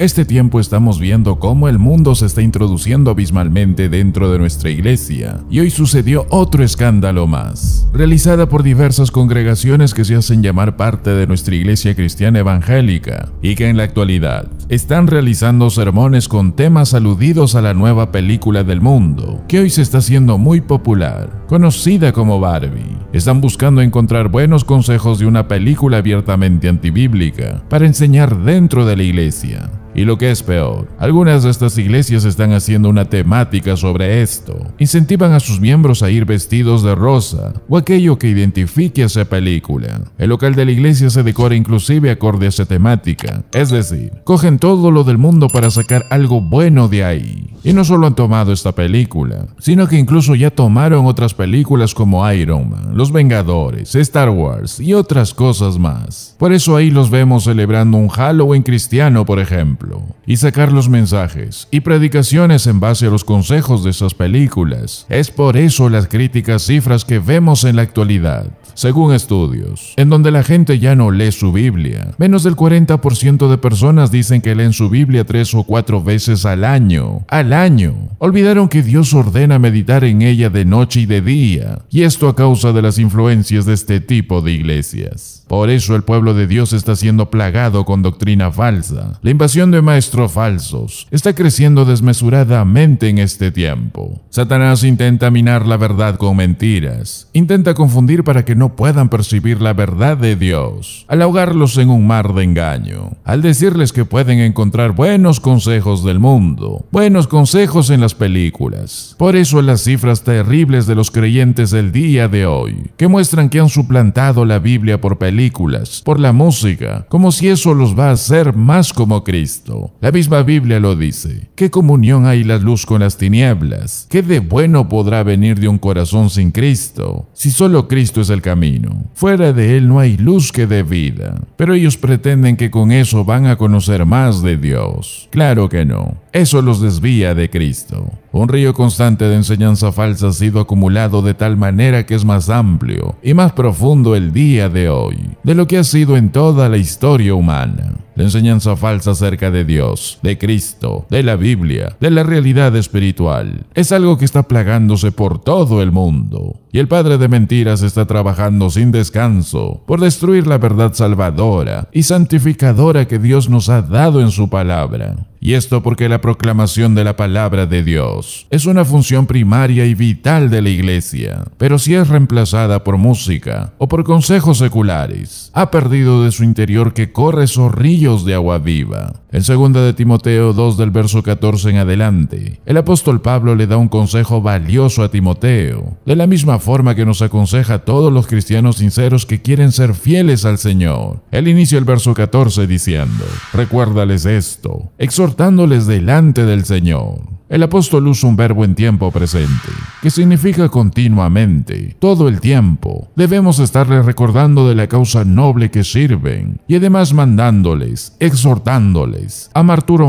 Este tiempo estamos viendo cómo el mundo se está introduciendo abismalmente dentro de nuestra iglesia, y hoy sucedió otro escándalo más, realizada por diversas congregaciones que se hacen llamar parte de nuestra iglesia cristiana evangélica, y que en la actualidad están realizando sermones con temas aludidos a la nueva película del mundo, que hoy se está haciendo muy popular, conocida como Barbie. Están buscando encontrar buenos consejos de una película abiertamente antibíblica para enseñar dentro de la iglesia. Y lo que es peor, algunas de estas iglesias están haciendo una temática sobre esto. Incentivan a sus miembros a ir vestidos de rosa o aquello que identifique a esa película. El local de la iglesia se decora inclusive acorde a esa temática. Es decir, cogen todo lo del mundo para sacar algo bueno de ahí. Y no solo han tomado esta película, sino que incluso ya tomaron otras películas como Iron Man, Los Vengadores, Star Wars y otras cosas más. Por eso ahí los vemos celebrando un Halloween cristiano, por ejemplo y sacar los mensajes y predicaciones en base a los consejos de esas películas. Es por eso las críticas cifras que vemos en la actualidad, según estudios, en donde la gente ya no lee su Biblia. Menos del 40% de personas dicen que leen su Biblia tres o cuatro veces al año. Al año. Olvidaron que Dios ordena meditar en ella de noche y de día, y esto a causa de las influencias de este tipo de iglesias. Por eso el pueblo de Dios está siendo plagado con doctrina falsa. La invasión de maestros falsos está creciendo desmesuradamente en este tiempo. Satanás intenta minar la verdad con mentiras, intenta confundir para que no puedan percibir la verdad de Dios, al ahogarlos en un mar de engaño, al decirles que pueden encontrar buenos consejos del mundo, buenos consejos en las películas. Por eso las cifras terribles de los creyentes del día de hoy, que muestran que han suplantado la Biblia por películas, por la música, como si eso los va a hacer más como Cristo. La misma Biblia lo dice. ¿Qué comunión hay la luz con las tinieblas? ¿Qué de bueno podrá venir de un corazón sin Cristo? Si solo Cristo es el camino. Fuera de Él no hay luz que dé vida. Pero ellos pretenden que con eso van a conocer más de Dios. Claro que no. Eso los desvía de Cristo. Un río constante de enseñanza falsa ha sido acumulado de tal manera que es más amplio y más profundo el día de hoy de lo que ha sido en toda la historia humana. La enseñanza falsa acerca de Dios, de Cristo, de la Biblia, de la realidad espiritual, es algo que está plagándose por todo el mundo. Y el Padre de Mentiras está trabajando sin descanso por destruir la verdad salvadora y santificadora que Dios nos ha dado en su palabra. Y esto porque la proclamación de la palabra de Dios es una función primaria y vital de la iglesia, pero si es reemplazada por música o por consejos seculares, ha perdido de su interior que corre zorrillos de agua viva. En 2 de Timoteo 2 del verso 14 en adelante, el apóstol Pablo le da un consejo valioso a Timoteo, de la misma forma que nos aconseja a todos los cristianos sinceros que quieren ser fieles al Señor. Él inicia el verso 14 diciendo, recuérdales esto, exhortándoles delante del Señor. El apóstol usa un verbo en tiempo presente, que significa continuamente, todo el tiempo. Debemos estarles recordando de la causa noble que sirven y además mandándoles, exhortándoles.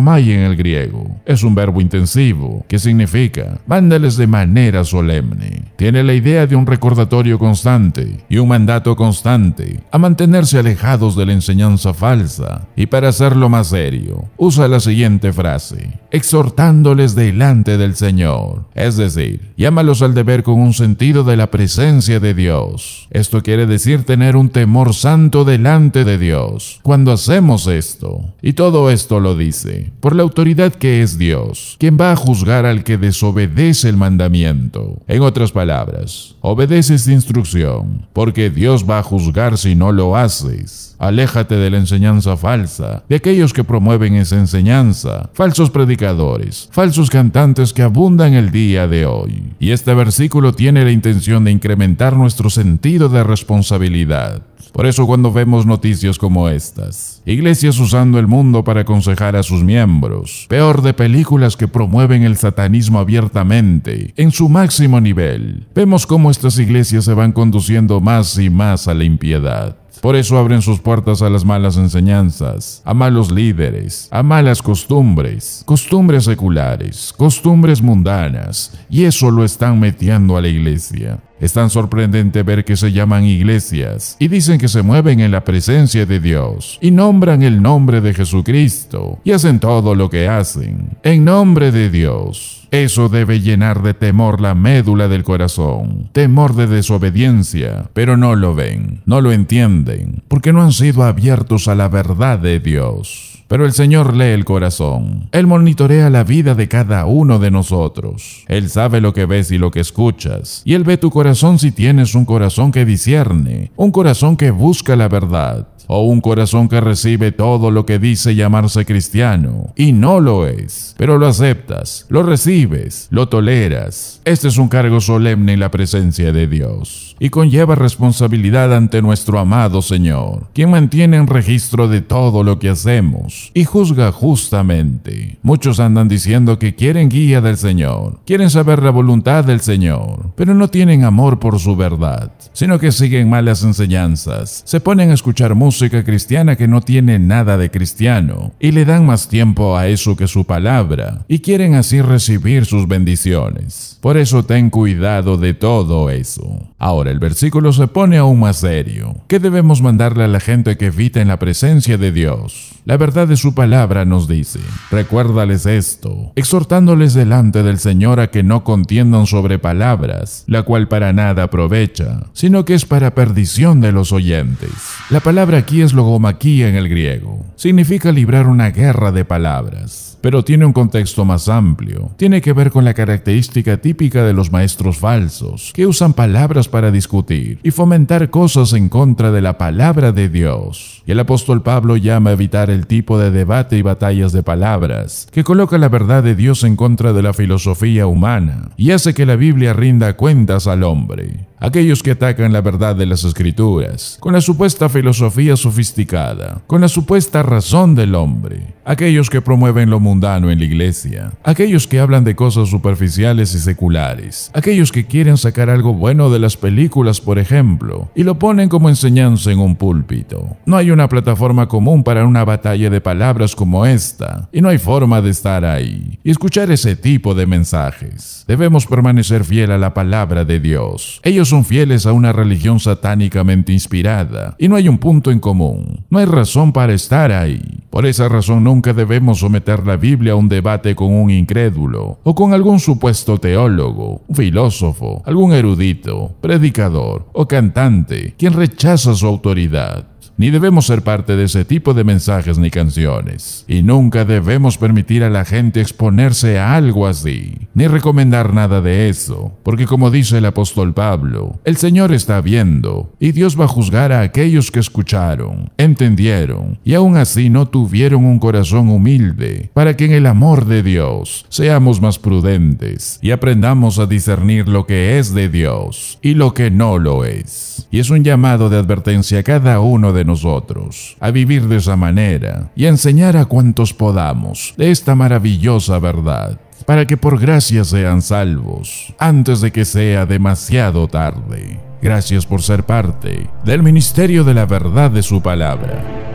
may en el griego es un verbo intensivo, que significa mándales de manera solemne. Tiene la idea de un recordatorio constante y un mandato constante a mantenerse alejados de la enseñanza falsa. Y para hacerlo más serio, usa la siguiente frase, exhortándoles delante del Señor, es decir, llámalos al deber con un sentido de la presencia de Dios. Esto quiere decir tener un temor santo delante de Dios cuando hacemos esto. Y todo esto lo dice, por la autoridad que es Dios, quien va a juzgar al que desobedece el mandamiento. En otras palabras, obedece esta instrucción, porque Dios va a juzgar si no lo haces. Aléjate de la enseñanza falsa, de aquellos que promueven esa enseñanza falsos predicadores, falsos cantantes que abundan el día de hoy. Y este versículo tiene la intención de incrementar nuestro sentido de responsabilidad por eso cuando vemos noticias como estas, iglesias usando el mundo para aconsejar a sus miembros, peor de películas que promueven el satanismo abiertamente, en su máximo nivel, vemos cómo estas iglesias se van conduciendo más y más a la impiedad. Por eso abren sus puertas a las malas enseñanzas, a malos líderes, a malas costumbres, costumbres seculares, costumbres mundanas, y eso lo están metiendo a la iglesia. Es tan sorprendente ver que se llaman iglesias y dicen que se mueven en la presencia de Dios y nombran el nombre de Jesucristo y hacen todo lo que hacen en nombre de Dios. Eso debe llenar de temor la médula del corazón, temor de desobediencia, pero no lo ven, no lo entienden, porque no han sido abiertos a la verdad de Dios. Pero el Señor lee el corazón. Él monitorea la vida de cada uno de nosotros. Él sabe lo que ves y lo que escuchas. Y Él ve tu corazón si tienes un corazón que discierne, un corazón que busca la verdad o un corazón que recibe todo lo que dice llamarse cristiano, y no lo es, pero lo aceptas, lo recibes, lo toleras. Este es un cargo solemne en la presencia de Dios y conlleva responsabilidad ante nuestro amado Señor, quien mantiene en registro de todo lo que hacemos y juzga justamente. Muchos andan diciendo que quieren guía del Señor, quieren saber la voluntad del Señor, pero no tienen amor por su verdad, sino que siguen malas enseñanzas, se ponen a escuchar música cristiana que no tiene nada de cristiano y le dan más tiempo a eso que su palabra y quieren así recibir sus bendiciones. Por eso ten cuidado de todo eso. Ahora el versículo se pone aún más serio. ¿Qué debemos mandarle a la gente que evita en la presencia de Dios? La verdad de su palabra nos dice, recuérdales esto, exhortándoles delante del Señor a que no contiendan sobre palabras, la cual para nada aprovecha, sino que es para perdición de los oyentes. La palabra aquí es logomaquía en el griego, significa librar una guerra de palabras pero tiene un contexto más amplio. Tiene que ver con la característica típica de los maestros falsos, que usan palabras para discutir y fomentar cosas en contra de la palabra de Dios. Y el apóstol Pablo llama a evitar el tipo de debate y batallas de palabras, que coloca la verdad de Dios en contra de la filosofía humana y hace que la Biblia rinda cuentas al hombre aquellos que atacan la verdad de las escrituras, con la supuesta filosofía sofisticada, con la supuesta razón del hombre, aquellos que promueven lo mundano en la iglesia, aquellos que hablan de cosas superficiales y seculares, aquellos que quieren sacar algo bueno de las películas, por ejemplo, y lo ponen como enseñanza en un púlpito. No hay una plataforma común para una batalla de palabras como esta, y no hay forma de estar ahí y escuchar ese tipo de mensajes. Debemos permanecer fiel a la palabra de Dios. Ellos son fieles a una religión satánicamente inspirada y no hay un punto en común. No hay razón para estar ahí. Por esa razón nunca debemos someter la Biblia a un debate con un incrédulo o con algún supuesto teólogo, filósofo, algún erudito, predicador o cantante quien rechaza su autoridad ni debemos ser parte de ese tipo de mensajes ni canciones. Y nunca debemos permitir a la gente exponerse a algo así, ni recomendar nada de eso, porque como dice el apóstol Pablo, el Señor está viendo, y Dios va a juzgar a aquellos que escucharon, entendieron, y aún así no tuvieron un corazón humilde, para que en el amor de Dios seamos más prudentes y aprendamos a discernir lo que es de Dios y lo que no lo es. Y es un llamado de advertencia a cada uno de nosotros, a vivir de esa manera y a enseñar a cuantos podamos de esta maravillosa verdad para que por gracia sean salvos, antes de que sea demasiado tarde. Gracias por ser parte del Ministerio de la Verdad de su Palabra.